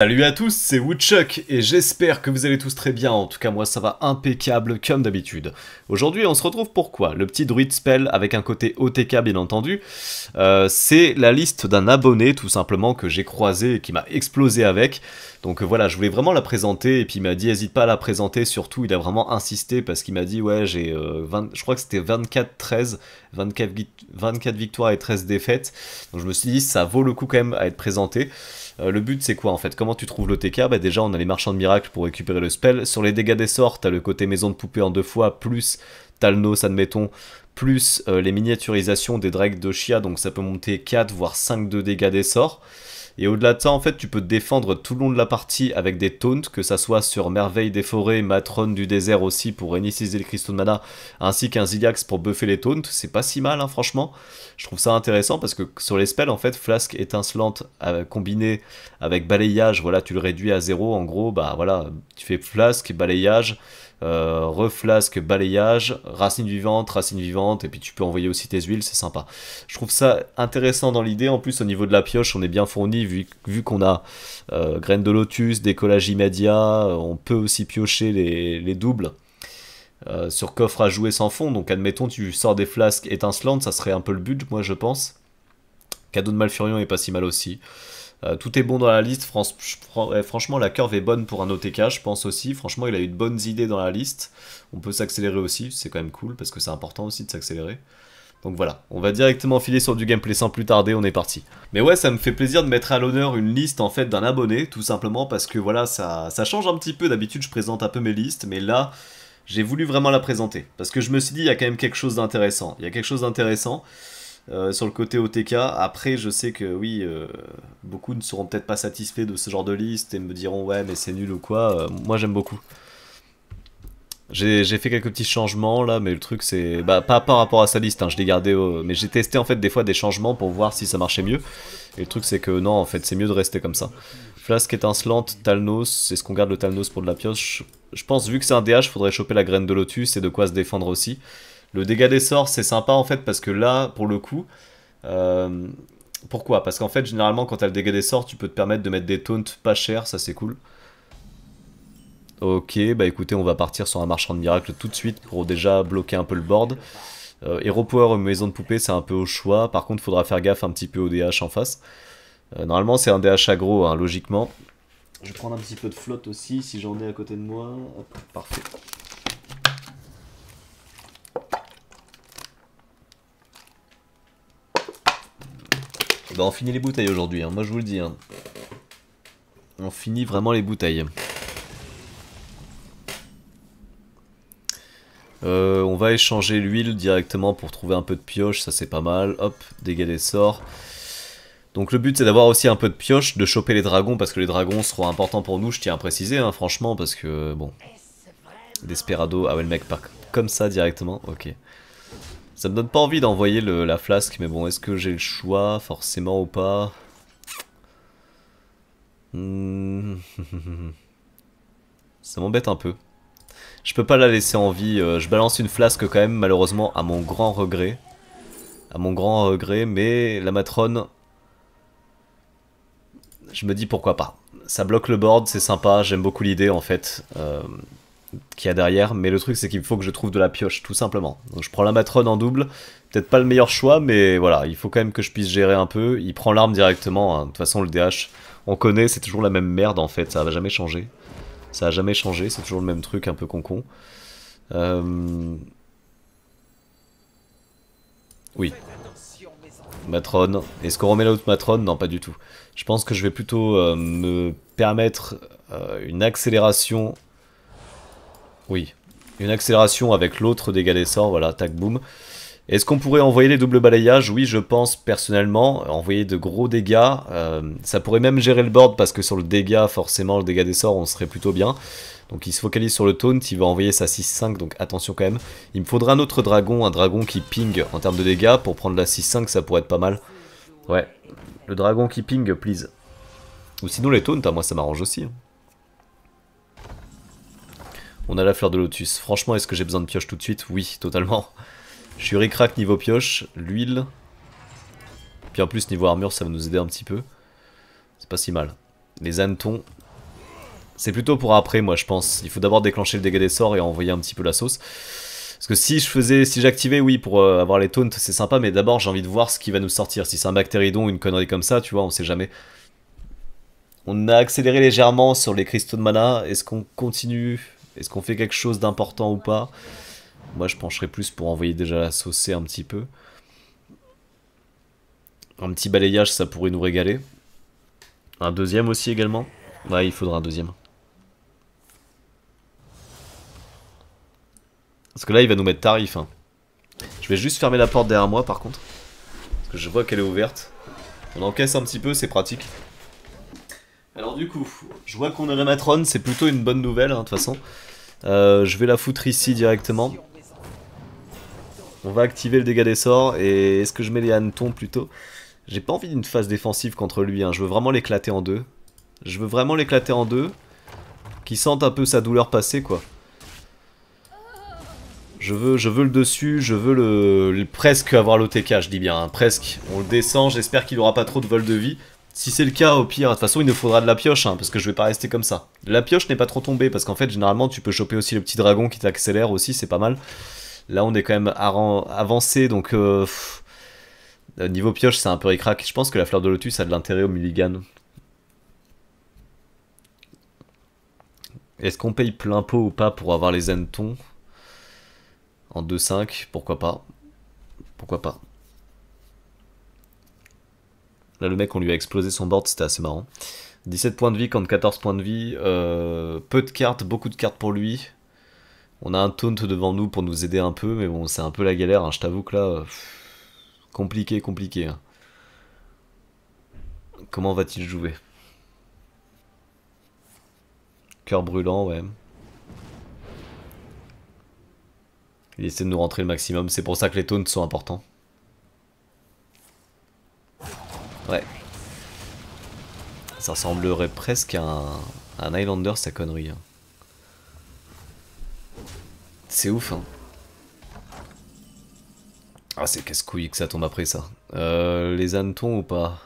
Salut à tous, c'est Woodchuck et j'espère que vous allez tous très bien, en tout cas moi ça va impeccable comme d'habitude. Aujourd'hui on se retrouve pour quoi Le petit druid spell avec un côté OTK bien entendu, euh, c'est la liste d'un abonné tout simplement que j'ai croisé et qui m'a explosé avec. Donc voilà, je voulais vraiment la présenter et puis il m'a dit hésite pas à la présenter, surtout il a vraiment insisté parce qu'il m'a dit ouais j'ai euh, je crois que c'était 24-13, 24 victoires et 13 défaites. Donc je me suis dit ça vaut le coup quand même à être présenté. Euh, le but c'est quoi en fait Comment tu trouves l'OTK Bah déjà on a les marchands de miracles pour récupérer le spell. Sur les dégâts des sorts, t'as le côté maison de poupée en deux fois, plus Talnos admettons, plus euh, les miniaturisations des drakes de Chia, donc ça peut monter 4 voire 5 de dégâts des sorts. Et au-delà de ça, en fait, tu peux te défendre tout le long de la partie avec des taunts, que ça soit sur Merveille des Forêts, Matrone du Désert aussi pour réinitialiser le cristaux de mana, ainsi qu'un Ziliax pour buffer les taunts. C'est pas si mal, hein, franchement. Je trouve ça intéressant parce que sur les spells, en fait, Flasque étincelante combiné euh, combinée avec balayage, voilà, tu le réduis à zéro. En gros, bah voilà, tu fais Flasque, balayage. Euh, reflasque, balayage, racine vivante, racine vivante, et puis tu peux envoyer aussi tes huiles, c'est sympa. Je trouve ça intéressant dans l'idée, en plus au niveau de la pioche, on est bien fourni, vu, qu'on a euh, graines de lotus, décollage immédiat, euh, on peut aussi piocher les, doubles. sur coffre à jouer sans fond, donc admettons tu sors des flasques étincelantes, ça serait un peu le but, moi je pense. Cadeau de Malfurion est pas si mal aussi. Euh, tout est bon dans la liste. franchement, la curve est bonne pour un OTK, je pense aussi. Franchement, il a eu de bonnes idées dans la liste. On peut s'accélérer aussi, c'est quand même cool parce que c'est important aussi de s'accélérer. Donc voilà, on va directement filer sur du gameplay sans plus tarder, on est parti. Mais ouais, ça me fait plaisir de mettre à l'honneur une liste en fait d'un abonné, tout simplement parce que voilà, ça, ça change un petit peu. D'habitude, je présente un peu mes listes, mais là, j'ai voulu vraiment la présenter. Parce que je me suis dit, il y a quand même quelque chose d'intéressant. Il y a quelque chose d'intéressant. Euh, sur le côté OTK. Après, je sais que oui, euh, beaucoup ne seront peut-être pas satisfaits de ce genre de liste et me diront ouais, mais c'est nul ou quoi. Euh, moi, j'aime beaucoup. J'ai fait quelques petits changements là, mais le truc c'est. Bah, pas par rapport à sa liste, hein, je l'ai gardé. mais j'ai testé en fait des fois des changements pour voir si ça marchait mieux. Et le truc c'est que non, en fait, c'est mieux de rester comme ça. Flasque étincelante, Talnos, est-ce qu'on garde le Talnos pour de la pioche je pense, vu que c'est un DH, faudrait choper la graine de lotus et de quoi se défendre aussi. Le dégât des sorts, c'est sympa en fait, parce que là, pour le coup, euh, pourquoi Parce qu'en fait, généralement, quand t'as le dégât des sorts, tu peux te permettre de mettre des taunts pas chers, ça c'est cool. Ok, bah écoutez, on va partir sur un marchand de miracle tout de suite pour déjà bloquer un peu le board. Euh, Hero Power Maison de Poupée, c'est un peu au choix. Par contre, faudra faire gaffe un petit peu au DH en face. Euh, normalement, c'est un DH aggro, hein, logiquement. Je vais prendre un petit peu de flotte aussi, si j'en ai à côté de moi. parfait. Bah, on finit les bouteilles aujourd'hui, hein. moi je vous le dis. Hein. On finit vraiment les bouteilles. Euh, on va échanger l'huile directement pour trouver un peu de pioche, ça c'est pas mal. Hop, dégâts des sorts. Donc le but c'est d'avoir aussi un peu de pioche, de choper les dragons, parce que les dragons seront importants pour nous, je tiens à préciser, hein, franchement, parce que, bon... Desperado, ah ouais le mec part comme ça directement, ok. Ça me donne pas envie d'envoyer la flasque, mais bon, est-ce que j'ai le choix, forcément ou pas hmm. Ça m'embête un peu. Je peux pas la laisser en vie, euh, je balance une flasque quand même, malheureusement, à mon grand regret. À mon grand regret, mais la matrone... Je me dis pourquoi pas. Ça bloque le board, c'est sympa, j'aime beaucoup l'idée en fait. Euh, qu'il y a derrière, mais le truc c'est qu'il faut que je trouve de la pioche, tout simplement. Donc je prends la matrone en double, peut-être pas le meilleur choix, mais voilà, il faut quand même que je puisse gérer un peu. Il prend l'arme directement, hein. de toute façon le DH, on connaît, c'est toujours la même merde en fait, ça va jamais changer. Ça a jamais changé, c'est toujours le même truc un peu concon. -con. Euh, oui. Matrone. Est-ce qu'on remet la haute matrone Non, pas du tout. Je pense que je vais plutôt euh, me permettre euh, une accélération oui. Une accélération avec l'autre dégât sorts, voilà, tac, boom. Est-ce qu'on pourrait envoyer les doubles balayages Oui, je pense personnellement. Envoyer de gros dégâts. Euh, ça pourrait même gérer le board parce que sur le dégât, forcément, le dégât des sorts, on serait plutôt bien. Donc il se focalise sur le taunt, il va envoyer sa 6-5, donc attention quand même. Il me faudra un autre dragon, un dragon qui ping en termes de dégâts. Pour prendre la 6-5, ça pourrait être pas mal. Ouais, le dragon qui ping, please. Ou sinon les taunts, moi ça m'arrange aussi. Hein. On a la fleur de lotus. Franchement, est-ce que j'ai besoin de pioche tout de suite Oui, totalement. Je suis niveau pioche, l'huile. Puis en plus, niveau armure, ça va nous aider un petit peu. C'est pas si mal. Les hannetons. C'est plutôt pour après, moi, je pense. Il faut d'abord déclencher le dégât des sorts et envoyer un petit peu la sauce. Parce que si je faisais, si j'activais, oui, pour euh, avoir les taunts, c'est sympa, mais d'abord j'ai envie de voir ce qui va nous sortir. Si c'est un bactéridon ou une connerie comme ça, tu vois, on sait jamais. On a accéléré légèrement sur les cristaux de mana. Est-ce qu'on continue est-ce qu'on fait quelque chose d'important ou pas Moi, je pencherais plus pour envoyer déjà la saucer un petit peu. Un petit balayage, ça pourrait nous régaler. Un deuxième aussi également. Ouais, il faudra un deuxième. Parce que là, il va nous mettre tarif. Hein. Je vais juste fermer la porte derrière moi, par contre. Parce que je vois qu'elle est ouverte. On encaisse un petit peu, c'est pratique. Alors du coup, je vois qu'on a la matrone, c'est plutôt une bonne nouvelle, hein, de toute façon. Euh, je vais la foutre ici directement. On va activer le dégât des sorts. Et est-ce que je mets les hannetons plutôt J'ai pas envie d'une phase défensive contre lui. Hein. Je veux vraiment l'éclater en deux. Je veux vraiment l'éclater en deux. Qu'il sente un peu sa douleur passer, quoi. Je veux, je veux le dessus, je veux le, presque avoir l'OTK, je dis bien, hein. presque. On le descend, j'espère qu'il aura pas trop de vol de vie. Si c'est le cas, au pire, de toute façon, il nous faudra de la pioche, hein, parce que je vais pas rester comme ça. La pioche n'est pas trop tombée, parce qu'en fait, généralement, tu peux choper aussi le petit dragon qui t'accélère aussi, c'est pas mal. Là, on est quand même avancé, donc... Euh, euh, niveau pioche, c'est un peu ricrac. Je pense que la fleur de lotus a de l'intérêt au mulligan. Est-ce qu'on paye plein pot ou pas pour avoir les entons En 2-5, pourquoi pas Pourquoi pas Là, le mec, on lui a explosé son board, c'était assez marrant. 17 points de vie contre 14 points de vie. Euh, peu de cartes, beaucoup de cartes pour lui. On a un taunt devant nous pour nous aider un peu, mais bon, c'est un peu la galère. Hein. Je t'avoue que là, compliqué, compliqué. Hein. Comment va-t-il jouer Cœur brûlant, ouais. Il essaie de nous rentrer le maximum, c'est pour ça que les taunts sont importants. Ouais. Ça ressemblerait presque à un, Islander, Highlander, sa connerie. Hein. C'est ouf, hein. Ah, c'est casse-couille que ça tombe après ça. Euh, les hannetons ou pas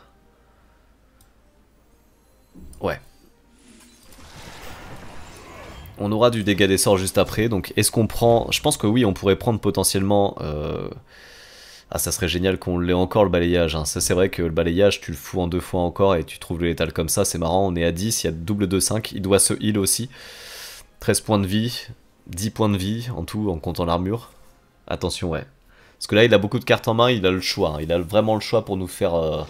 Ouais. On aura du dégât des sorts juste après, donc est-ce qu'on prend... Je pense que oui, on pourrait prendre potentiellement... Euh, ah, ça serait génial qu'on l'ait encore le balayage. Hein. Ça, c'est vrai que le balayage, tu le fous en deux fois encore et tu trouves le létal comme ça. C'est marrant, on est à 10, il y a double 2-5. Il doit se heal aussi. 13 points de vie, 10 points de vie en tout en comptant l'armure. Attention, ouais. Parce que là, il a beaucoup de cartes en main, il a le choix. Hein. Il a vraiment le choix pour nous faire, euh,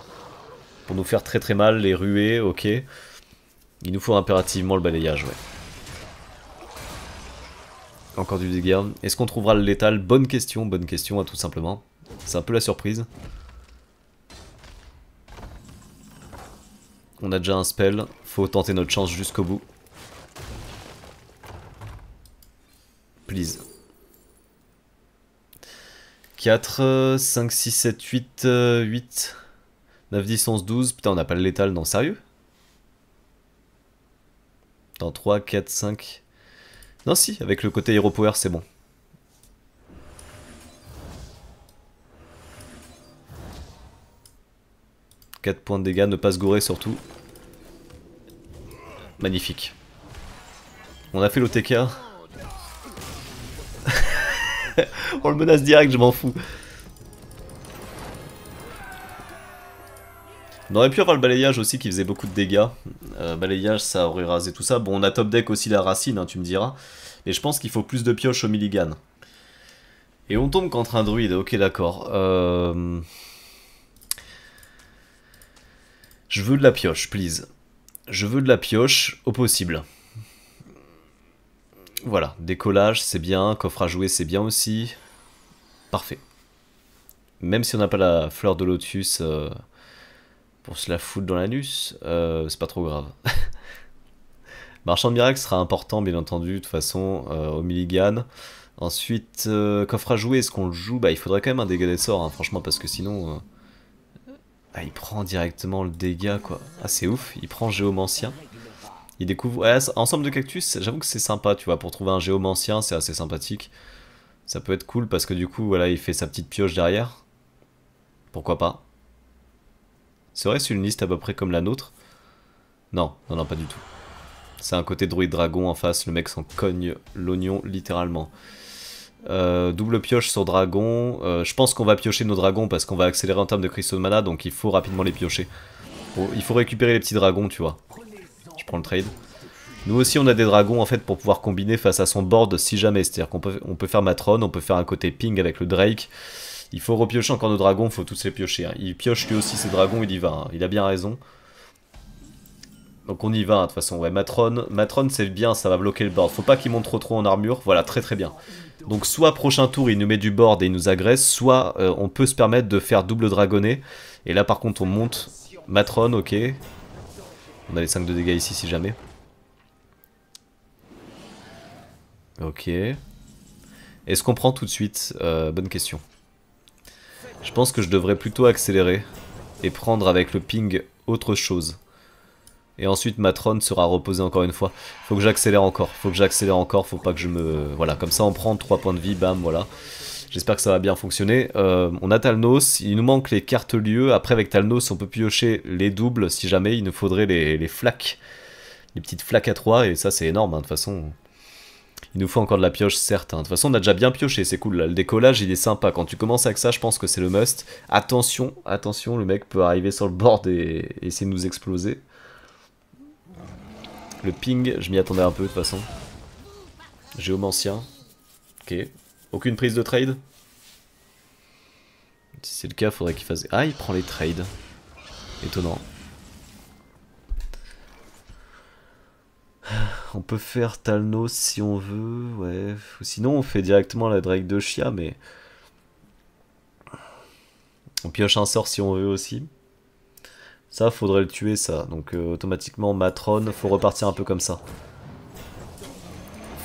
pour nous faire très très mal, les ruer, ok. Il nous faut impérativement le balayage, ouais. Encore du dégât. Est-ce qu'on trouvera le létal Bonne question, bonne question, hein, tout simplement. C'est un peu la surprise. On a déjà un spell, faut tenter notre chance jusqu'au bout. Please. 4, 5, 6, 7, 8, 8, 9, 10, 11, 12. Putain, on n'a pas le létal, non, sérieux Dans 3, 4, 5. Non, si, avec le côté Hero Power, c'est bon. 4 points de dégâts, ne pas se gourer surtout. Magnifique. On a fait l'OTK. On le menace direct, je m'en fous. On aurait pu avoir le balayage aussi qui faisait beaucoup de dégâts. Euh, balayage, ça aurait rasé tout ça. Bon, on a top deck aussi la racine, hein, tu me diras. Mais je pense qu'il faut plus de pioches au Milligan. Et on tombe contre un druide, ok d'accord. Euh... Je veux de la pioche, please. Je veux de la pioche au possible. Voilà, décollage, c'est bien, coffre à jouer, c'est bien aussi. Parfait. Même si on n'a pas la fleur de lotus euh, pour se la foutre dans l'anus, euh, c'est pas trop grave. Marchand de miracle sera important, bien entendu, de toute façon, euh, au Ensuite, euh, coffre à jouer, est-ce qu'on le joue bah, il faudrait quand même un dégât des sorts, hein, franchement, parce que sinon... Ah, il prend directement le dégât, quoi. Ah, c'est ouf, il prend Géomancien. Il découvre... Ouais, ensemble de cactus, j'avoue que c'est sympa, tu vois. Pour trouver un Géomancien, c'est assez sympathique. Ça peut être cool parce que du coup, voilà, il fait sa petite pioche derrière. Pourquoi pas serait-ce une liste à peu près comme la nôtre. Non, non, non, pas du tout. C'est un côté druide dragon en face, le mec s'en cogne l'oignon littéralement. Euh, double pioche sur dragon. Euh, je pense qu'on va piocher nos dragons parce qu'on va accélérer en termes de cristaux de mana, donc il faut rapidement les piocher. il faut récupérer les petits dragons, tu vois. Je prends le trade. Nous aussi, on a des dragons en fait pour pouvoir combiner face à son board si jamais. C'est-à-dire qu'on peut, on peut faire Matron, on peut faire un côté ping avec le Drake. Il faut repiocher encore nos dragons, faut tous les piocher. Hein. Il pioche lui aussi ses dragons, il y va. Hein. Il a bien raison. Donc on y va, hein, de toute façon. Ouais, Matron, Matron c'est bien, ça va bloquer le board. Faut pas qu'il monte trop trop en armure. Voilà, très très bien. Donc soit prochain tour il nous met du board et il nous agresse, soit euh, on peut se permettre de faire double dragonner. Et là par contre on monte Matron, ok. On a les 5 de dégâts ici si jamais. Ok. Est-ce qu'on prend tout de suite euh, Bonne question. Je pense que je devrais plutôt accélérer et prendre avec le ping autre chose. Et ensuite ma trône sera reposée encore une fois. Faut que j'accélère encore, faut que j'accélère encore, faut pas que je me... Voilà, comme ça on prend 3 points de vie, bam, voilà. J'espère que ça va bien fonctionner. Euh, on a Talnos, il nous manque les cartes lieux. Après avec Talnos on peut piocher les doubles si jamais il nous faudrait les, flaques. Les petites flaques à 3 et ça c'est énorme hein. de toute façon. Il nous faut encore de la pioche, certes. Hein. De toute façon, on a déjà bien pioché, c'est cool. Le décollage, il est sympa. Quand tu commences avec ça, je pense que c'est le must. Attention, attention, le mec peut arriver sur le bord et essayer de nous exploser. Le ping, je m'y attendais un peu de toute façon. Géomancien. Ok. Aucune prise de trade Si c'est le cas, faudrait qu'il fasse... Ah, il prend les trades. Étonnant. On peut faire Talnos si on veut, ouais. Ou sinon, on fait directement la Drake de Chia, mais... On pioche un sort si on veut aussi. Ça, faudrait le tuer, ça. Donc euh, automatiquement, Matron, faut repartir un peu comme ça.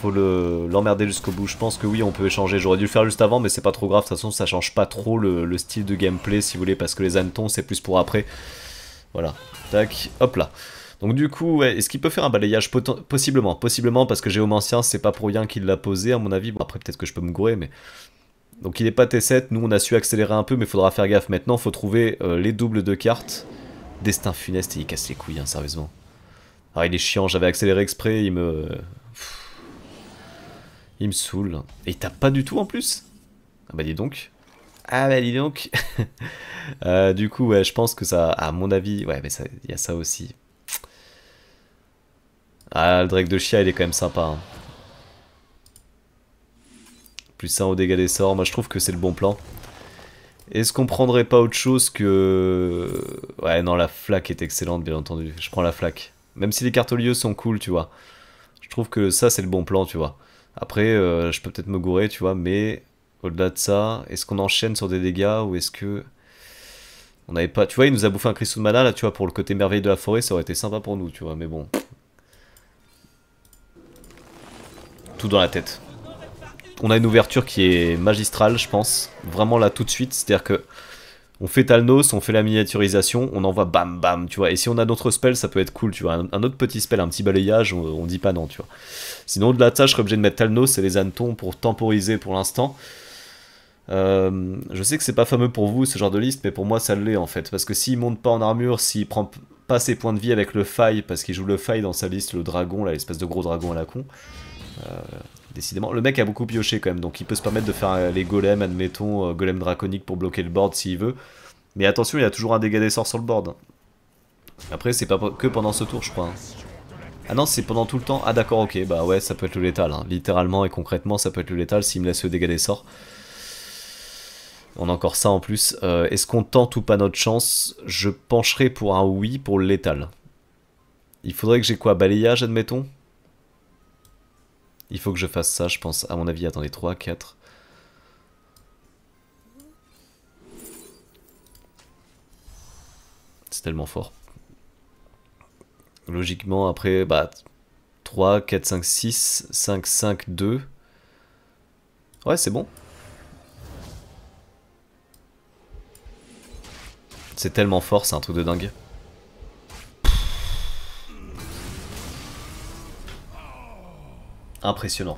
Faut l'emmerder jusqu'au bout. Je pense que oui, on peut échanger. J'aurais dû le faire juste avant, mais c'est pas trop grave. De toute façon, ça change pas trop le, style de gameplay, si vous voulez, parce que les hannetons, c'est plus pour après. Voilà. Tac, hop là. Donc du coup, est-ce qu'il peut faire un balayage Possiblement, possiblement, parce que Géomancien, c'est pas pour rien qu'il l'a posé, à mon avis. Bon, après, peut-être que je peux me gourer, mais... Donc il est pas T7, nous on a su accélérer un peu, mais faudra faire gaffe maintenant, faut trouver euh, les doubles de cartes. Destin funeste et il casse les couilles, hein, sérieusement. Ah, il est chiant, j'avais accéléré exprès, il me... Il me saoule. Et il tape pas du tout en plus Ah bah dis donc. Ah bah dis donc euh, Du coup, ouais, je pense que ça... À mon avis, ouais, mais il y a ça aussi. Ah, le Drake de Chia, il est quand même sympa. Hein. Plus ça au dégâts des sorts, moi je trouve que c'est le bon plan. Est-ce qu'on prendrait pas autre chose que... Ouais, non, la flaque est excellente, bien entendu. Je prends la flaque. Même si les cartes au sont cool, tu vois. Je trouve que ça, c'est le bon plan, tu vois. Après, euh, je peux peut-être me gourer, tu vois, mais au-delà de ça, est-ce qu'on enchaîne sur des dégâts ou est-ce que... On n'avait pas... Tu vois, il nous a bouffé un cristal de mana, là, tu vois, pour le côté merveille de la forêt, ça aurait été sympa pour nous, tu vois, mais bon. Tout dans la tête on a une ouverture qui est magistrale, je pense. Vraiment là tout de suite, c'est-à-dire que on fait Talnos, on fait la miniaturisation, on envoie bam bam, tu vois. Et si on a d'autres spells, ça peut être cool, tu vois. Un, autre petit spell, un petit balayage, on, dit pas non, tu vois. Sinon, de la tâche, je serais obligé de mettre Talnos et les hannetons pour temporiser pour l'instant. Euh, je sais que c'est pas fameux pour vous ce genre de liste, mais pour moi ça l'est en fait. Parce que s'il monte pas en armure, s'il prend pas ses points de vie avec le faille, parce qu'il joue le faille dans sa liste, le dragon, là, l'espèce de gros dragon à la con, euh, décidément. Le mec a beaucoup pioché quand même, donc il peut se permettre de faire euh, les golems, admettons, euh, golems draconique pour bloquer le board s'il veut. Mais attention, il y a toujours un dégât des sorts sur le board. Après, c'est pas que pendant ce tour, je crois. Hein. Ah non, c'est pendant tout le temps. Ah d'accord, ok, bah ouais, ça peut être le létal. Hein. Littéralement et concrètement, ça peut être le létal s'il me laisse le dégât des sorts. On a encore ça en plus. Est-ce qu'on tente ou pas notre chance Je pencherai pour un oui pour le létal. Il faudrait que j'ai quoi Balayage, admettons il faut que je fasse ça, je pense, à mon avis. Attendez, 3, 4... C'est tellement fort. Logiquement, après, bah... 3, 4, 5, 6, 5, 5, 2... Ouais, c'est bon. C'est tellement fort, c'est un truc de dingue. impressionnant.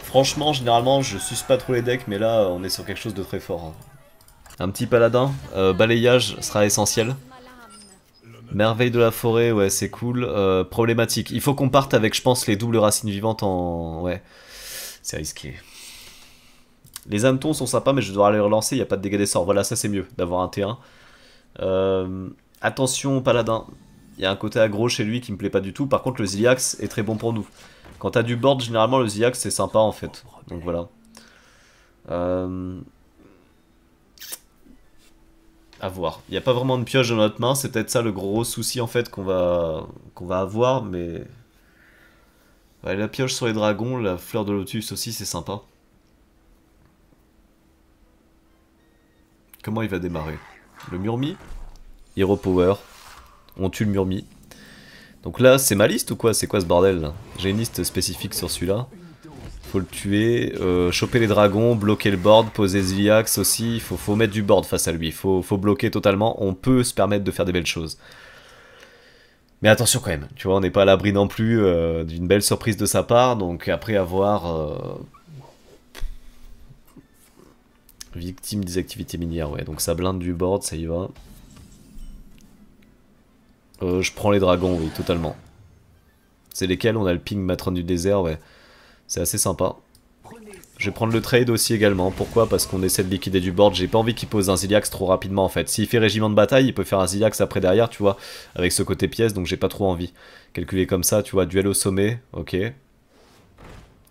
Franchement, généralement, je suce pas trop les decks, mais là, on est sur quelque chose de très fort. Hein. Un petit paladin, euh, balayage sera essentiel. Merveille de la forêt, ouais, c'est cool. Euh, problématique, il faut qu'on parte avec, je pense, les doubles racines vivantes en... Ouais, c'est risqué. Les hametons sont sympas, mais je dois les relancer, il n'y a pas de dégâts des sorts. Voilà, ça c'est mieux, d'avoir un T1. Euh, attention, paladin. Il y a un côté aggro chez lui qui me plaît pas du tout. Par contre, le Ziliax est très bon pour nous. Quand t'as du board, généralement le Ziax c'est sympa en fait. Oh, Donc voilà. Euh, à voir. Il n'y a pas vraiment de pioche dans notre main, c'est peut-être ça le gros souci en fait qu'on va qu'on va avoir, mais la pioche sur les dragons, la fleur de lotus aussi c'est sympa. Comment il va démarrer Le Murmi Hero Power. On tue le Murmi. Donc là, c'est ma liste ou quoi C'est quoi ce bordel J'ai une liste spécifique sur celui-là. Faut le tuer, euh, choper les dragons, bloquer le board, poser Zviax aussi. Faut, faut mettre du board face à lui. Faut, faut bloquer totalement. On peut se permettre de faire des belles choses. Mais attention quand même, tu vois, on n'est pas à l'abri non plus euh, d'une belle surprise de sa part. Donc après avoir... Euh, victime des activités minières, ouais. Donc ça blinde du board, ça y va. Euh, je prends les dragons, oui, totalement. C'est lesquels On a le ping matron du désert, ouais. C'est assez sympa. Je vais prendre le trade aussi également. Pourquoi Parce qu'on essaie de liquider du board. J'ai pas envie qu'il pose un Ziliax trop rapidement en fait. S'il fait régiment de bataille, il peut faire un Ziliax après derrière, tu vois, avec ce côté pièce, donc j'ai pas trop envie. Calculer comme ça, tu vois, duel au sommet, ok.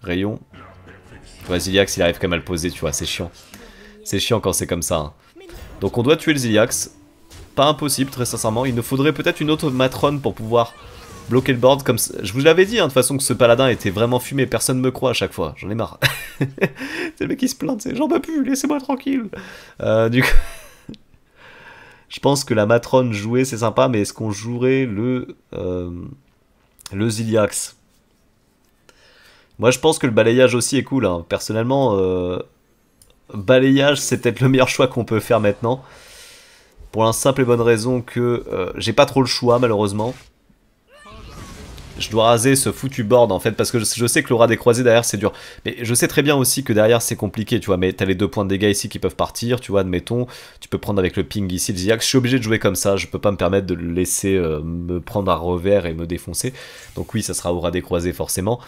Rayon. Tu vois, Ziliax, il arrive quand même à le poser, tu vois, c'est chiant. C'est chiant quand c'est comme ça. Hein. Donc on doit tuer le Ziliax pas impossible, très sincèrement. Il nous faudrait peut-être une autre matrone pour pouvoir bloquer le board comme Je vous l'avais dit, hein, de toute façon, que ce paladin était vraiment fumé. Personne ne me croit à chaque fois. J'en ai marre. c'est le mec qui se plaint, c'est j'en peux plus, laissez-moi tranquille. Euh, du coup... Je pense que la matrone jouée, c'est sympa, mais est-ce qu'on jouerait le... Euh, le Ziliax Moi, je pense que le balayage aussi est cool. Hein. Personnellement, euh, balayage, c'est peut-être le meilleur choix qu'on peut faire maintenant. Pour la simple et bonne raison que euh, j'ai pas trop le choix malheureusement. Je dois raser ce foutu board en fait parce que je, sais que l'aura des croisés derrière c'est dur. Mais je sais très bien aussi que derrière c'est compliqué tu vois. Mais t'as les deux points de dégâts ici qui peuvent partir tu vois admettons. Tu peux prendre avec le ping ici le Ziax. Je suis obligé de jouer comme ça. Je peux pas me permettre de le laisser euh, me prendre à revers et me défoncer. Donc oui ça sera aura des croisés forcément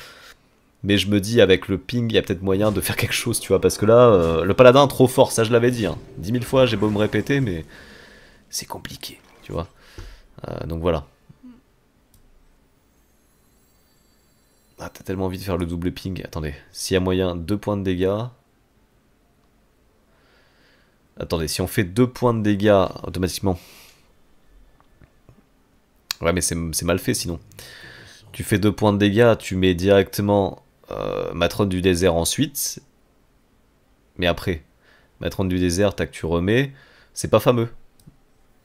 mais je me dis avec le ping il y a peut-être moyen de faire quelque chose tu vois parce que là euh, le paladin trop fort ça je l'avais dit hein. Dix mille fois j'ai beau me répéter mais c'est compliqué, tu vois. Euh, donc voilà. Ah, t'as tellement envie de faire le double ping. Attendez, s'il y a moyen, deux points de dégâts. Attendez, si on fait deux points de dégâts automatiquement. Ouais, mais c'est mal fait sinon. Tu fais deux points de dégâts, tu mets directement euh, du désert ensuite. Mais après, matron du désert, tac, tu remets. C'est pas fameux.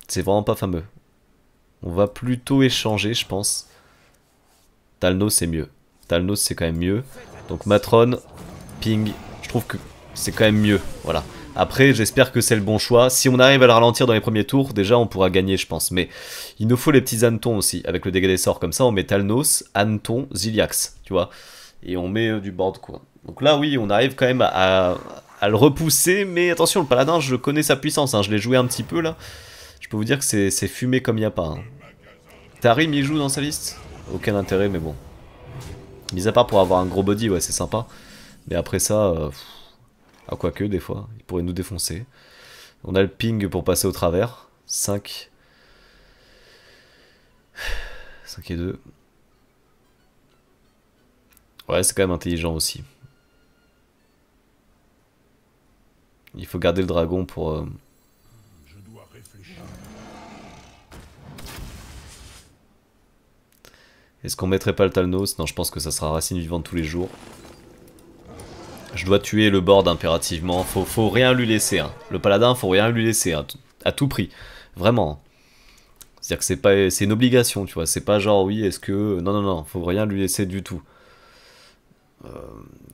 C'est vraiment pas fameux. On va plutôt échanger, je pense. Talnos, c'est mieux. Talnos, c'est quand même mieux. Donc Matron, Ping, je trouve que c'est quand même mieux. Voilà. Après, j'espère que c'est le bon choix. Si on arrive à le ralentir dans les premiers tours, déjà, on pourra gagner, je pense. Mais il nous faut les petits hannetons aussi, avec le dégât des sorts. Comme ça, on met Talnos, Anton, Ziliax, tu vois. Et on met euh, du board, quoi. Donc là, oui, on arrive quand même à, le repousser. Mais attention, le paladin, je connais sa puissance. Hein. Je l'ai joué un petit peu, là. Je peux vous dire que c'est fumé comme il n'y a pas. Hein. Tarim, il joue dans sa liste Aucun intérêt, mais bon. Mis à part pour avoir un gros body, ouais, c'est sympa. Mais après ça, euh, à quoi que, des fois, il pourrait nous défoncer. On a le ping pour passer au travers. 5. 5 et 2. Ouais, c'est quand même intelligent aussi. Il faut garder le dragon pour... Euh, Est-ce qu'on mettrait pas le Talnos Non, je pense que ça sera racine vivante tous les jours. Je dois tuer le board impérativement. Faut, faut rien lui laisser. Hein. Le paladin, faut rien lui laisser. Hein, à tout prix. Vraiment. C'est-à-dire que c'est pas, c'est une obligation, tu vois. C'est pas genre, oui, est-ce que... Non, non, non. Faut rien lui laisser du tout. Euh,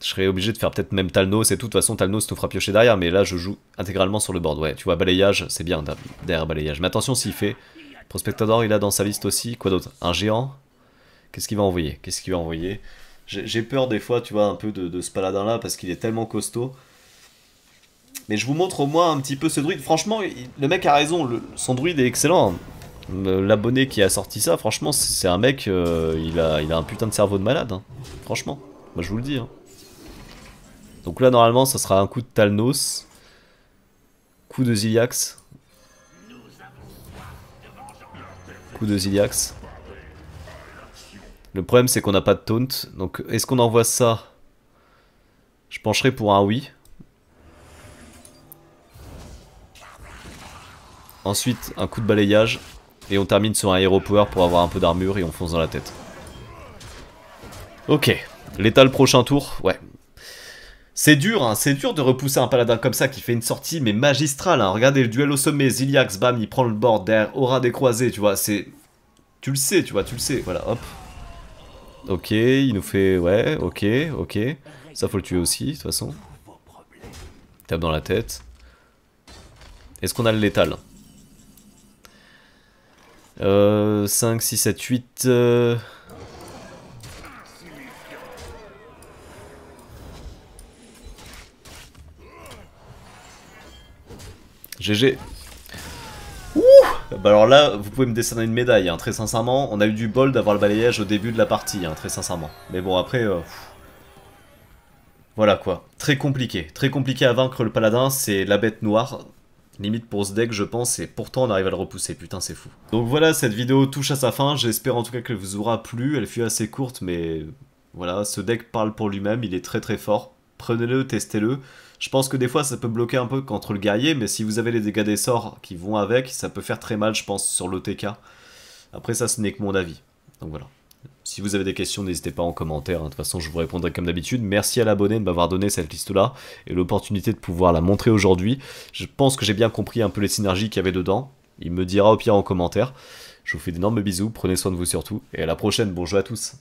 je serais obligé de faire peut-être même Talnos et tout. De toute façon, Talnos nous fera piocher derrière. Mais là, je joue intégralement sur le board. Ouais, tu vois, balayage, c'est bien derrière balayage. Mais attention s'il fait... Prospectador, il a dans sa liste aussi. Quoi d'autre Un géant Qu'est-ce qu'il va envoyer Qu'est-ce qu'il va envoyer J'ai peur des fois, tu vois, un peu de, ce paladin-là, parce qu'il est tellement costaud. Mais je vous montre au moins un petit peu ce druide. Franchement, le mec a raison, le, son druide est excellent. L'abonné qui a sorti ça, franchement, c'est un mec, euh, il, a, il a un putain de cerveau de malade. Hein. Franchement, moi je vous le dis. Hein. Donc là, normalement, ça sera un coup de Talnos. Coup de Ziliax. Coup de Ziliax. Le problème, c'est qu'on n'a pas de taunt. Donc, est-ce qu'on envoie ça Je pencherai pour un oui. Ensuite, un coup de balayage. Et on termine sur un Hero Power pour avoir un peu d'armure et on fonce dans la tête. Ok. L'état le prochain tour Ouais. C'est dur, hein, c'est dur de repousser un paladin comme ça qui fait une sortie, mais magistrale. Hein. Regardez le duel au sommet, Ziliax, bam, il prend le bord, derrière, aura des croisés, tu vois, c'est... Tu le sais, tu vois, tu le sais, voilà, hop, Ok, il nous fait... Ouais, ok, ok. Ça, faut le tuer aussi, de toute façon. Tape dans la tête. Est-ce qu'on a le létal euh, 5, 6, 7, 8... GG bah, alors là, vous pouvez me décerner une médaille, hein, très sincèrement. On a eu du bol d'avoir le balayage au début de la partie, hein, très sincèrement. Mais bon, après... Euh, voilà quoi. Très compliqué. Très compliqué à vaincre le paladin, c'est la bête noire. Limite pour ce deck, je pense, et pourtant on arrive à le repousser, putain c'est fou. Donc voilà, cette vidéo touche à sa fin, j'espère en tout cas qu'elle vous aura plu, elle fut assez courte, mais voilà, ce deck parle pour lui-même, il est très très fort, prenez-le, testez-le. Je pense que des fois ça peut bloquer un peu contre le guerrier, mais si vous avez les dégâts des sorts qui vont avec, ça peut faire très mal, je pense, sur l'OTK. Après ça, ce n'est que mon avis. Donc voilà. Si vous avez des questions, n'hésitez pas en commentaire. De toute façon, je vous répondrai comme d'habitude. Merci à l'abonné de m'avoir donné cette liste-là et l'opportunité de pouvoir la montrer aujourd'hui. Je pense que j'ai bien compris un peu les synergies qu'il y avait dedans. Il me dira au pire en commentaire. Je vous fais d'énormes bisous, prenez soin de vous surtout, et à la prochaine, Bonjour à tous.